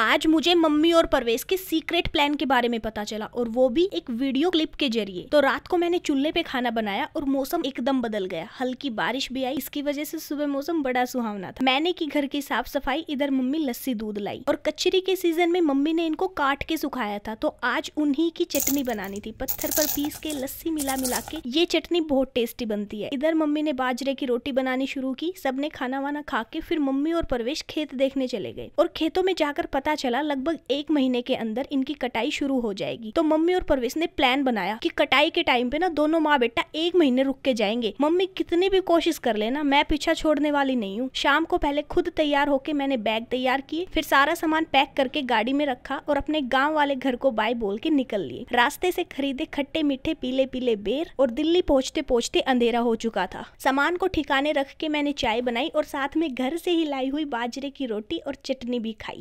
आज मुझे मम्मी और परवेश के सीक्रेट प्लान के बारे में पता चला और वो भी एक वीडियो क्लिप के जरिए तो रात को मैंने चूल्हे पे खाना बनाया और मौसम एकदम बदल गया हल्की बारिश भी आई इसकी वजह से सुबह मौसम बड़ा सुहावना था मैंने की घर की साफ सफाई इधर मम्मी लस्सी दूध लाई और कचरी के सीजन में मम्मी ने इनको काट के सुखाया था तो आज उन्ही की चटनी बनानी थी पत्थर पर पीस के लस्सी मिला मिला के ये चटनी बहुत टेस्टी बनती है इधर मम्मी ने बाजरे की रोटी बनानी शुरू की सबने खाना वाना खा के फिर मम्मी और परवेश खेत देखने चले गए और खेतों में जाकर पता पता चला लगभग एक महीने के अंदर इनकी कटाई शुरू हो जाएगी तो मम्मी और परवेश ने प्लान बनाया कि कटाई के टाइम पे ना दोनों माँ बेटा एक महीने रुक के जाएंगे मम्मी कितनी भी कोशिश कर लेना मैं पीछा छोड़ने वाली नहीं हूँ शाम को पहले खुद तैयार होके मैंने बैग तैयार किए फिर सारा सामान पैक करके गाड़ी में रखा और अपने गाँव वाले घर को बाय बोल के निकल लिए रास्ते से खरीदे खट्टे मीठे पीले पीले बेर और दिल्ली पहुँचते पहुँचते अंधेरा हो चुका था सामान को ठिकाने रख के मैंने चाय बनाई और साथ में घर से ही लाई हुई बाजरे की रोटी और चटनी भी खाई